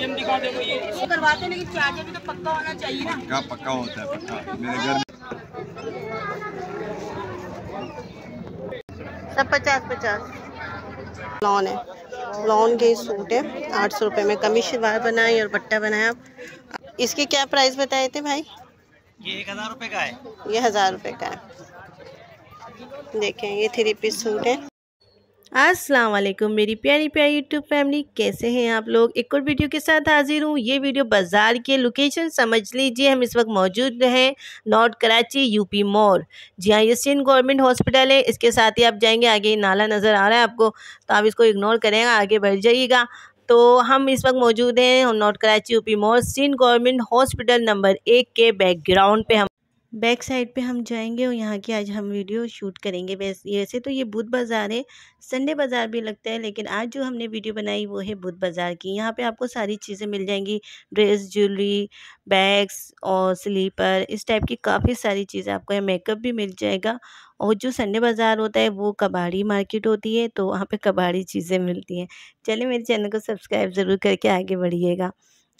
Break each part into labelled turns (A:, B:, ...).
A: ATM दिखा दे ये करवाते लेकिन चार्जर भी तो पक्का होना चाहिए ना पक्का पक्का होता है पक्का मेरे घर सब पचास पचास लॉन है लॉन के सूट है आठ सौ रुपये में कमी शलवार बनाए और बट्टा बनाया आप इसके क्या प्राइस बताए थे भाई ये एक हज़ार रुपये का है ये हज़ार रुपये का है देखें ये थ्री पीस सूट है अस्सलाम वालेकुम मेरी प्यारी प्यारी यूट्यूब फैमिली कैसे हैं आप लोग एक और वीडियो के साथ हाजिर हूँ ये वीडियो बाज़ार के लोकेशन समझ लीजिए हम इस वक्त मौजूद हैं नॉर्थ कराची यूपी मोर जी हाँ ये सिंध गवर्नमेंट हॉस्पिटल है इसके साथ ही आप जाएंगे आगे नाला नज़र आ रहा है आपको तो आप इसको इग्नोर करेंगे आगे बढ़ जाइएगा तो हम इस वक्त मौजूद हैं north Karachi UP Mor Sindh government hospital number एक के बैकग्राउंड पे हम बैक साइड पे हम जाएंगे और यहाँ की आज हम वीडियो शूट करेंगे वैसे वैसे तो ये बुध बाज़ार है संडे बाज़ार भी लगता है लेकिन आज जो हमने वीडियो बनाई वो है बुध बाज़ार की यहाँ पे आपको सारी चीज़ें मिल जाएंगी ड्रेस ज्वेलरी बैग्स और स्लीपर इस टाइप की काफ़ी सारी चीज़ें आपको यहाँ मेकअप भी मिल जाएगा और जो संडे बाज़ार होता है वो कबाड़ी मार्केट होती है तो वहाँ पर कबाड़ी चीज़ें मिलती हैं चलिए मेरे चैनल को सब्सक्राइब ज़रूर करके आगे बढ़िएगा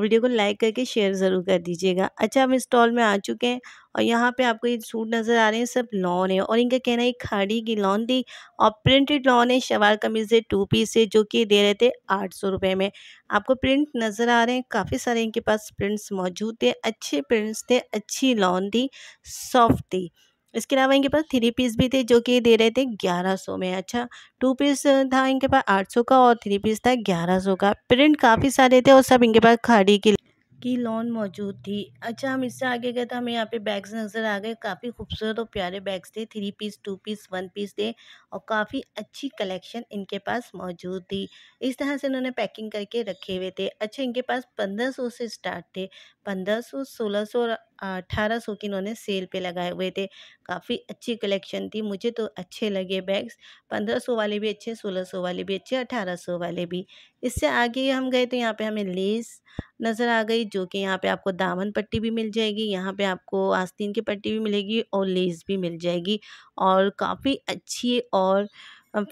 A: वीडियो को लाइक करके शेयर ज़रूर कर दीजिएगा अच्छा हम स्टॉल में आ चुके हैं और यहाँ पे आपको ये सूट नज़र आ रहे हैं सब लॉन है और इनका कहना है खाड़ी की लॉन थी और प्रिंटेड लॉन है शवाल कमीज है टू पीस है जो कि दे रहे थे आठ सौ रुपये में आपको प्रिंट नज़र आ रहे हैं काफ़ी सारे इनके पास प्रिंट्स मौजूद थे अच्छे प्रिंट्स थे अच्छी लॉन थी सॉफ्ट थी इसके अलावा इनके पास थ्री पीस भी थे जो कि दे रहे थे ग्यारह सौ में अच्छा टू पीस था इनके पास आठ सौ का और थ्री पीस था ग्यारह सौ का प्रिंट काफ़ी सारे थे और सब इनके पास खाड़ी के की लॉन मौजूद थी अच्छा हम इससे आगे गए तो हमें यहाँ पे बैग्स नज़र आ गए काफ़ी खूबसूरत और प्यारे बैग्स थे three piece two piece one piece थे और काफ़ी अच्छी कलेक्शन इनके पास मौजूद थी इस तरह से इन्होंने पैकिंग करके रखे हुए थे अच्छा इनके पास पंद्रह सौ से स्टार्ट थे पंद्रह सौ सोलह सौ और अठारह सौ के इन्होंने सेल पे लगाए हुए थे काफ़ी अच्छी कलेक्शन थी मुझे तो अच्छे लगे बैग्स पंद्रह सौ वाले भी अच्छे सोलह सौ वाले भी अच्छे अठारह सौ वाले भी इससे आगे हम गए तो यहाँ पे हमें लेस नज़र आ गई जो कि यहाँ पे आपको दामन पट्टी भी मिल जाएगी यहाँ पे आपको आस्तीन की पट्टी भी मिलेगी और लेस भी मिल जाएगी और काफ़ी अच्छी और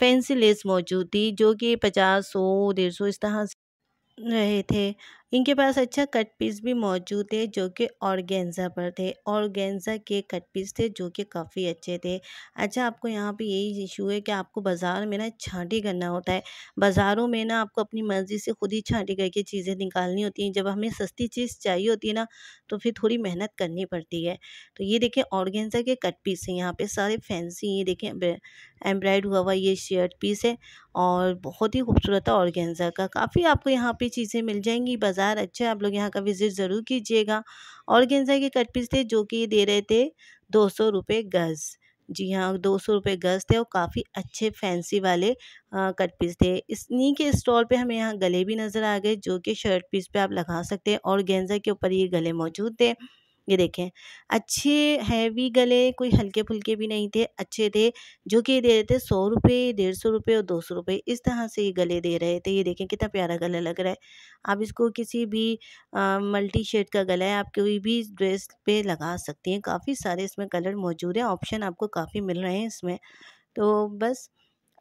A: फैंसी लेस मौजूद थी जो कि पचास सौ डेढ़ सौ इस तरह से रहे थे इनके पास अच्छा कट पीस भी मौजूद है जो कि ऑर्गेंजा पर थे ऑर्गेंजा के कट पीस थे जो कि काफ़ी अच्छे थे अच्छा आपको यहाँ पे यही इशू है कि आपको बाज़ार में ना छांटी करना होता है बाज़ारों में ना आपको अपनी मर्ज़ी से खुद ही छांटी करके चीज़ें निकालनी होती हैं जब हमें सस्ती चीज़ चाहिए होती है ना तो फिर थोड़ी मेहनत करनी पड़ती है तो ये देखें ऑर्गेंजा के कट पीस हैं यहाँ पर सारे फैंसी ये देखें एम्ब्रॉयड हुआ हुआ ये शर्ट पीस है और बहुत ही खूबसूरत है ऑर्गेंजा का काफ़ी आपको यहाँ पर चीज़ें मिल जाएंगी बाज़ार बाज़ार अच्छा आप लोग यहाँ का विज़िट ज़रूर कीजिएगा और गेंजा के कट पीस थे जो कि दे रहे थे दो सौ रुपये गज़ जी हाँ दो सौ रुपये गज़ थे और काफ़ी अच्छे फैंसी वाले आ, कट पीस थे नी के स्टॉल पे हमें यहाँ गले भी नज़र आ गए जो कि शर्ट पीस पे आप लगा सकते हैं और गेंजा के ऊपर ये गले मौजूद थे ये देखें अच्छे हैवी गले कोई हल्के फुल्के भी नहीं थे अच्छे थे जो कि ये दे रहे थे सौ रुपये डेढ़ सौ रुपये और दो सौ रुपये इस तरह से ये गले दे रहे थे ये देखें कितना प्यारा गला लग रहा है आप इसको किसी भी आ, मल्टी शेड का गला है आप कोई भी ड्रेस पे लगा सकती हैं काफ़ी सारे इसमें कलर मौजूद हैं ऑप्शन आपको काफ़ी मिल रहे हैं इसमें तो बस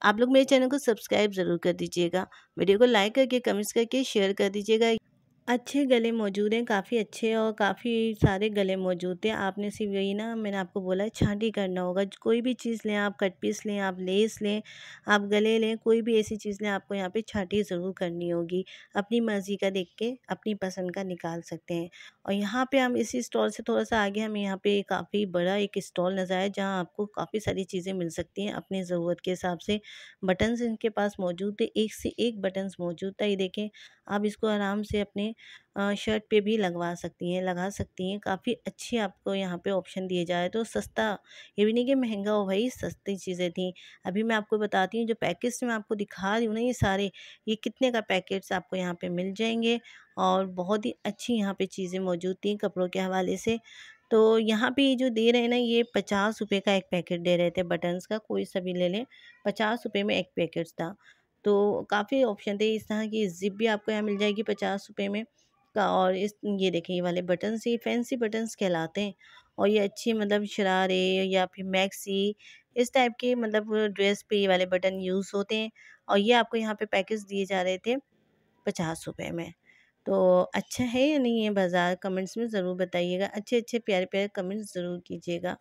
A: आप लोग मेरे चैनल को सब्सक्राइब ज़रूर कर दीजिएगा वीडियो को लाइक करके कमेंट्स करके शेयर कर दीजिएगा अच्छे गले मौजूद हैं काफ़ी अच्छे और काफ़ी सारे गले मौजूद थे आपने सिर्फ यही ना मैंने आपको बोला है छांटी करना होगा कोई भी चीज़ लें आप कट पीस लें आप लेस लें आप गले लें कोई भी ऐसी चीज़ लें आपको यहाँ पे छाँटी ज़रूर करनी होगी अपनी मर्ज़ी का देख के अपनी पसंद का निकाल सकते हैं और यहाँ पर हम इसी स्टॉल से थोड़ा सा आगे हमें यहाँ पर काफ़ी बड़ा एक स्टॉल नज़र आया जहाँ आपको काफ़ी सारी चीज़ें मिल सकती हैं अपनी ज़रूरत के हिसाब से बटन्स इनके पास मौजूद थे एक से एक बटन्स मौजूद था ये देखें आप इसको आराम से अपने शर्ट पे भी लगवा सकती हैं लगा सकती हैं काफ़ी अच्छे आपको यहाँ पे ऑप्शन दिए जा रहे तो सस्ता ये भी नहीं कि महंगा हो भाई सस्ती चीज़ें थी अभी मैं आपको बताती हूँ जो पैकेट्स में आपको दिखा रही हूँ ना ये सारे ये कितने का पैकेट्स आपको यहाँ पे मिल जाएंगे और बहुत ही अच्छी यहाँ पे चीज़ें मौजूद थी कपड़ों के हवाले से तो यहाँ पे जो दे रहे हैं ना ये पचास रुपये का एक पैकेट दे रहे थे बटन्स का कोई सभी ले लें पचास रुपये में एक पैकेट था तो काफ़ी ऑप्शन थे इस तरह की ज़िप भी आपको यहाँ मिल जाएगी पचास रुपये में का और इस ये देखें ये वाले बटन्स ये फैंसी बटन्स कहलाते हैं और ये अच्छी मतलब शरारे या फिर मैक्सी इस टाइप के मतलब ड्रेस पे ये वाले बटन यूज़ होते हैं और ये आपको यहाँ पे पैकेज दिए जा रहे थे पचास रुपये में तो अच्छा है या नहीं है बाज़ार कमेंट्स में ज़रूर बताइएगा अच्छे अच्छे प्यारे प्यारे कमेंट्स ज़रूर कीजिएगा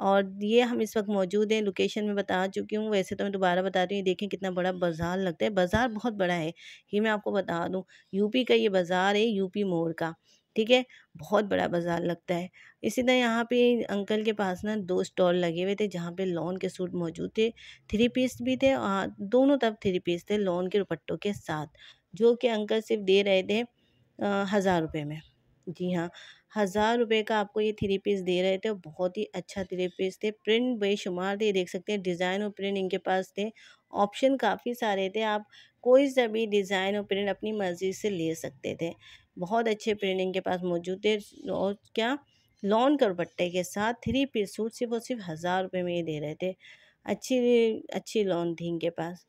A: और ये हम इस वक्त मौजूद हैं लोकेशन में बता चुकी हूँ वैसे तो मैं दोबारा बता रही हूँ देखें कितना बड़ा बाज़ार लगता है बाज़ार बहुत बड़ा है ये मैं आपको बता दूँ यूपी का ये बाज़ार है यूपी मोड़ का ठीक है बहुत बड़ा बाज़ार लगता है इसी तरह यहाँ पे अंकल के पास ना दो स्टॉल लगे हुए थे जहाँ पे लॉन के सूट मौजूद थे थ्री पीस भी थे और दोनों तरफ थ्री पीस थे लॉन के दुपट्टों के साथ जो कि अंकल सिर्फ दे रहे थे हज़ार रुपये में जी हाँ हज़ार रुपये का आपको ये थ्री पीस दे रहे थे बहुत ही अच्छा थ्री पीस थे प्रिंट बेशुमार थे देख सकते हैं डिज़ाइन और प्रिंट इनके पास थे ऑप्शन काफ़ी सारे थे आप कोई सा भी डिज़ाइन और प्रिंट अपनी मर्ज़ी से ले सकते थे बहुत अच्छे प्रिंट इनके पास मौजूद थे और क्या लॉन करपट्टे के साथ थ्री पीस सूट सिर्फ और सिर्फ हज़ार रुपये में ये दे रहे थे अच्छी अच्छी लॉन थी इनके पास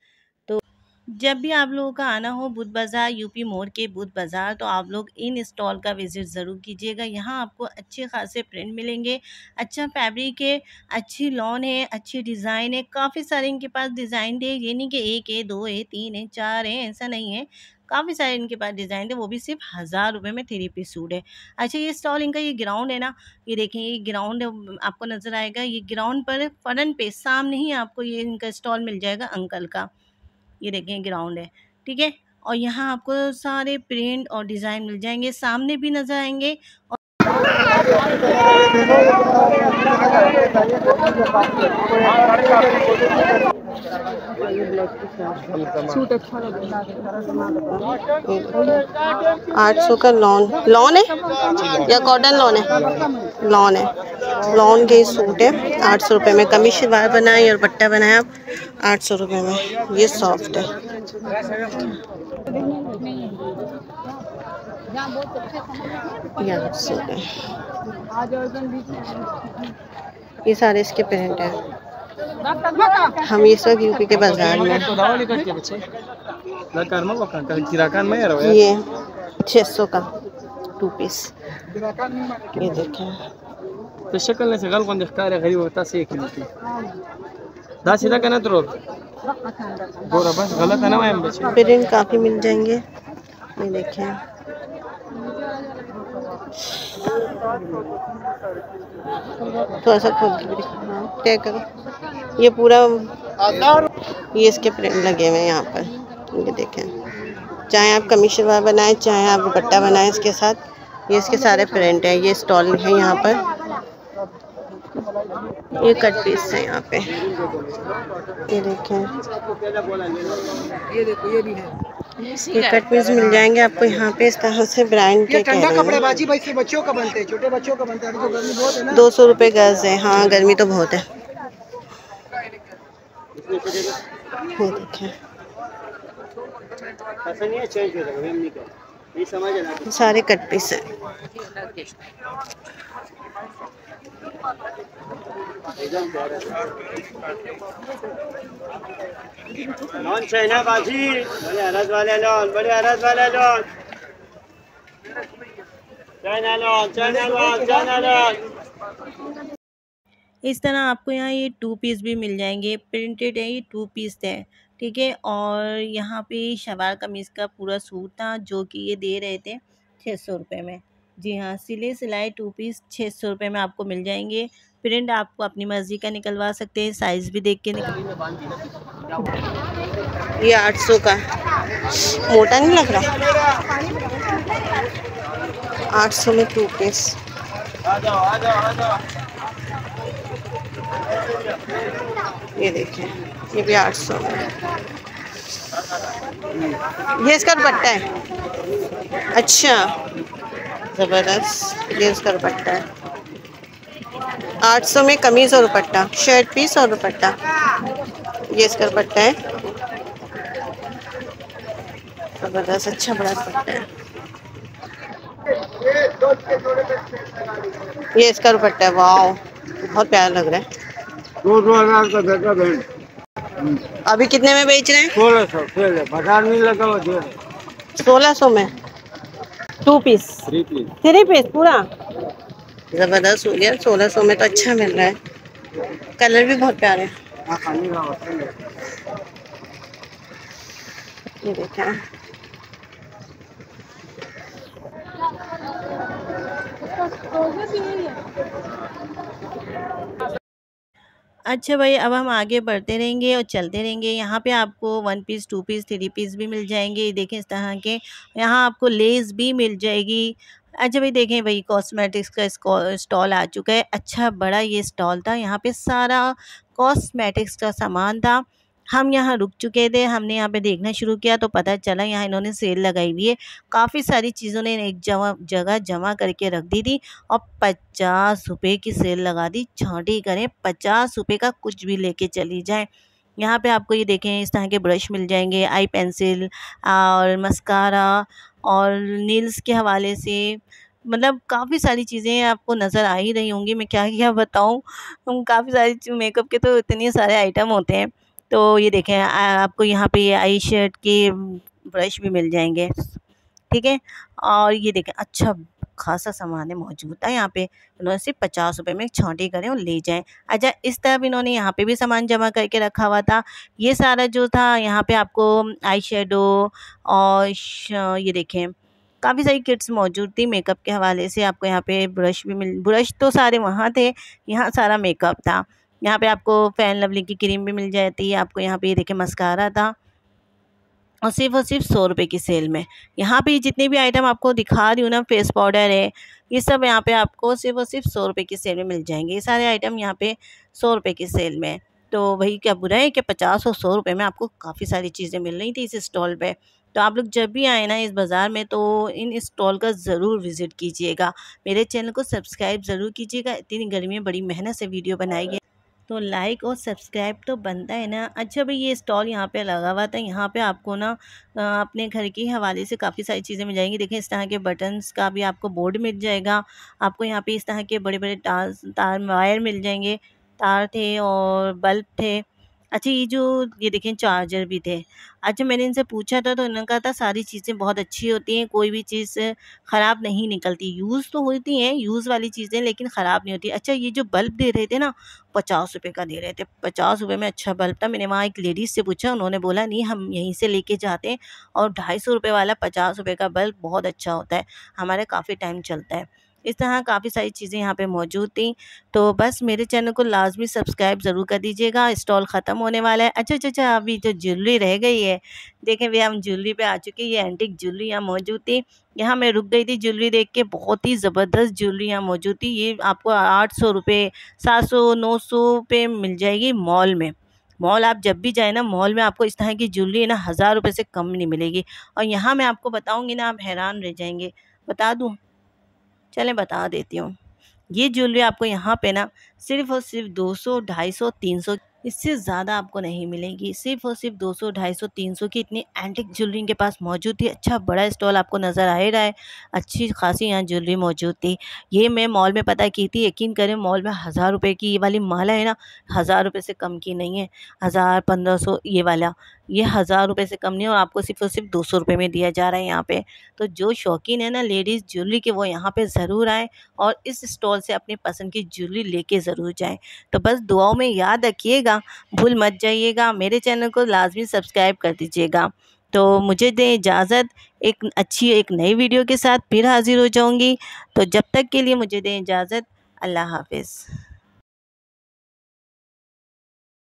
A: जब भी आप लोगों का आना हो बुध बाज़ार यूपी मोड़ के बुध बाज़ार तो आप लोग इन स्टॉल का विज़िट ज़रूर कीजिएगा यहाँ आपको अच्छे खासे प्रिंट मिलेंगे अच्छा फैब्रिक है अच्छी लॉन है अच्छी डिज़ाइन है काफ़ी सारे इनके पास डिज़ाइन थे ये नहीं कि एक है दो है तीन है चार है ऐसा नहीं है काफ़ी सारे इनके पास डिज़ाइन थे वो भी सिर्फ हज़ार रुपये में थ्री पीस सूट है अच्छा ये स्टॉल इनका ये ग्राउंड है ना ये देखें ये ग्राउंड आपको नज़र आएगा ये ग्राउंड पर फ्रंट पे सामने ही आपको ये इनका स्टॉल मिल जाएगा अंकल का ये देखें ग्राउंड है ठीक है और यहाँ आपको सारे प्रिंट और डिज़ाइन मिल जाएंगे सामने भी नज़र आएंगे और सूट अच्छा आठ सौ का लॉन लॉन है या कॉटन लॉन है लॉन है लॉन के सूट है आठ सौ रुपये में कमी शलवार बनाए और बट्टा बनाए आप आठ सौ रुपये में ये सॉफ्ट है ये सारे इसके प्रिंट हैं हम इस वक्त यूपी के बाजार में ये छह सौ का टू पीस ये देखें तो शक्ल ने शक्ल कौन देखता है गरीब होता से एक ही मिलती दस सीधा कहना तो बस गलत है ना मैम बच्चे प्रिंट काफ़ी मिल जाएंगे ये देखें थोड़ा सा खोल के तय करो ये पूरा ये इसके प्रिंट लगे हुए हैं यहाँ पर ये देखें चाहे आप कमीशलवार बनाएं चाहे आप दुपट्टा बनाएं इसके साथ ये इसके सारे प्रिंट हैं ये स्टॉल है यहाँ पर
B: ये कट पीस है यहाँ पे
A: ये देखें ये कट पीस मिल जाएंगे आपको यहाँ पे इस तरह से ब्रांड के कपड़े बाजी भाई बच्चों का बनते हैं छोटे बच्चों का बनता तो है दो सौ रुपये गज है हाँ गर्मी तो बहुत है कितने का देगा ये देखें ऐसा नहीं है चेंज हो जाएगा मैम नहीं कर ये समझ आना सारे कट पीस है लॉन चाइना बाजी बड़े अरस वाले लॉन बड़े अरस वाले lawn China lawn China lawn China lawn इस तरह आपको यहाँ ये टू पीस भी मिल जाएंगे प्रिंटेड है ये टू पीस है ठीक है और यहाँ पे शलवार कमीज़ का पूरा सूट था जो कि ये दे रहे थे छः सौ रुपये में जी हाँ सिले सिलाई टू पीस छः सौ रुपये में आपको मिल जाएंगे प्रिंट आपको अपनी मर्ज़ी का निकलवा सकते हैं साइज़ भी देख के निकल ये आठ सौ का मोटा नहीं लग रहा आठ सौ में टू पीस आ जाओ आ जाओ आ जाओ ये देखिए ये भी आठ सौ ये इसका दुपट्टा है अच्छा ज़बरदस्त ये इसका दुपट्टा है आठ सौ में कमीज़ और दुपट्टा शर्ट पीस और दुपट्टा ये इसका दुपट्टा है ज़बरदस्त अच्छा बड़ा दुपट्टा है ये इसका दुपट्टा है वाह बहुत प्यारा लग रहा है दो दो हजार का देता बहन अभी कितने में बेच रहे हैं सोलह सौ बाजार में लगा हुआ दे सोलह सौ में two piece three piece three piece पूरा जबरदस्त हो गया सोलह सौ में तो अच्छा मिल रहा है कलर भी बहुत प्यारे हाँ, देखा अच्छा भाई अब हम आगे बढ़ते रहेंगे और चलते रहेंगे यहाँ पे आपको one piece two piece three piece भी मिल जाएंगे देखें इस तरह के यहाँ आपको लेस भी मिल जाएगी अच्छा भाई देखें भाई कॉस्मेटिक्स का स्टॉल आ चुका है अच्छा बड़ा ये स्टॉल था यहाँ पे सारा कॉस्मेटिक्स का सामान था हम यहाँ रुक चुके थे हमने यहाँ पे देखना शुरू किया तो पता चला यहाँ इन्होंने सेल लगाई हुई है काफ़ी सारी चीज़ों ने एक जमा जगह जमा करके रख दी थी और पचास रुपये की सेल लगा दी छाँटी करें पचास रुपये का कुछ भी लेके चली जाए यहाँ पे आपको ये देखें इस तरह के ब्रश मिल जाएंगे आई पेंसिल और मस्कारा और नील्स के हवाले से मतलब काफ़ी सारी चीज़ें आपको नज़र आ ही रही होंगी मैं क्या क्या बताऊँ काफ़ी सारी मेकअप के तो इतने सारे आइटम होते हैं तो ये देखें आपको यहाँ पे आई शर्ट के ब्रश भी मिल जाएंगे ठीक है और ये देखें अच्छा खासा सामान है मौजूद है यहाँ पे उन्होंने सिर्फ पचास रुपये में छाँटी करें और ले जाएं अच्छा इस तरफ इन्होंने यहाँ पे भी सामान जमा करके रखा हुआ था ये सारा जो था यहाँ पे आपको आई शेडो और ये देखें काफ़ी सारी किट्स मौजूद थी मेकअप के हवाले से आपको यहाँ पे ब्रश भी मिल ब्रश तो सारे वहाँ थे यहाँ सारा मेकअप था यहाँ पे आपको फैन लवली की क्रीम भी मिल जाती है आपको यहाँ पे ये देखे मस्कारा था और सिर्फ और सिर्फ सौ रुपये की सेल में यहाँ पे जितने भी आइटम आपको दिखा रही हूँ ना फेस पाउडर है ये सब यहाँ पे आपको सिर्फ और सिर्फ सौ रुपये की सेल में मिल जाएंगे ये सारे आइटम यहाँ पे सौ रुपये की सेल में तो भाई क्या बुरा है कि पचास और सौ रुपये में आपको काफ़ी सारी चीज़ें मिल रही थी इस स्टॉल पर तो आप लोग जब भी आए ना इस बाज़ार में तो इन स्टॉल का ज़रूर विज़िट कीजिएगा मेरे चैनल को सब्सक्राइब ज़रूर कीजिएगा इतनी गर्मी में बड़ी मेहनत से वीडियो बनाई गई तो लाइक और सब्सक्राइब तो बनता है ना अच्छा भाई ये स्टॉल यहाँ पे लगा हुआ था यहाँ पे आपको ना अपने घर के हवाले से काफ़ी सारी चीज़ें मिल जाएंगी देखें इस तरह के बटन्स का भी आपको बोर्ड मिल जाएगा आपको यहाँ पे इस तरह के बड़े बड़े तार तार वायर मिल जाएंगे तार थे और बल्ब थे अच्छा ये जो ये देखें चार्जर भी थे अच्छा मैंने इनसे पूछा था तो उन्होंने कहा था सारी चीज़ें बहुत अच्छी होती हैं कोई भी चीज़ ख़राब नहीं निकलती यूज़ तो होती हैं यूज़ वाली चीज़ें लेकिन ख़राब नहीं होती अच्छा ये जो बल्ब दे रहे थे ना पचास रुपये का दे रहे थे पचास रुपये में अच्छा बल्ब था मैंने वहाँ एक लेडीज़ से पूछा उन्होंने बोला नहीं हम यहीं से लेके जाते हैं और ढाई सौ रुपये वाला पचास रुपये का बल्ब बहुत अच्छा होता है हमारा काफ़ी टाइम चलता है इस तरह काफ़ी सारी चीज़ें यहाँ पे मौजूद थी तो बस मेरे चैनल को लाजमी सब्सक्राइब ज़रूर कर दीजिएगा स्टॉल ख़त्म होने वाला है अच्छा अच्छा अच्छा अभी जो ज्वेलरी रह गई है देखें भैया हम ज्वेलरी पे आ चुके हैं ये एंटिक ज्वेलरी यहाँ मौजूद थी यहाँ मैं रुक गई थी ज्वेलरी देख के बहुत ही ज़बरदस्त ज्वेलरी यहाँ मौजूद थी ये आपको आठ सौ रुपये सात सौ नौ सौ पे मिल जाएगी मॉल में मॉल आप जब भी जाए ना मॉल में आपको इस तरह की ज्वेलरी ना हज़ार रुपये से कम नहीं मिलेगी और यहाँ मैं आपको बताऊँगी ना आप हैरान रह जाएंगे बता दूँ चलें बता देती हूँ ये ज्वेलरी आपको यहाँ पे ना सिर्फ और सिर्फ दो सौ ढाई सौ तीन सौ इससे ज़्यादा आपको नहीं मिलेगी सिर्फ और सिर्फ दो सौ ढाई सौ तीन सौ की इतनी एंटिक ज्वेलरी के पास मौजूद थी अच्छा बड़ा स्टॉल आपको नज़र आ ही रहा है अच्छी खासी यहाँ ज्वेलरी मौजूद थी ये मैं मॉल में पता की थी यकीन करें मॉल में हज़ार रुपये की ये वाली माला है ना हज़ार रुपये से कम की नहीं है हज़ार पंद्रह सौ ये वाला ये हज़ार रुपये से कम नहीं और आपको सिर्फ और सिर्फ दो सौ रुपये में दिया जा रहा है यहाँ पे तो जो शौकीन है ना लेडीज़ ज्वेलरी के वो यहाँ पे ज़रूर आएँ और इस स्टॉल से अपनी पसंद की ज्वेलरी लेके ज़रूर जाएँ तो बस दुआओं में याद रखिएगा भूल मत जाइएगा मेरे चैनल को लाजमी सब्सक्राइब कर दीजिएगा तो मुझे दें इजाज़त एक अच्छी एक नई वीडियो के साथ फिर हाज़िर हो जाऊँगी तो जब तक के लिए मुझे दें इजाज़त अल्लाह हाफिज़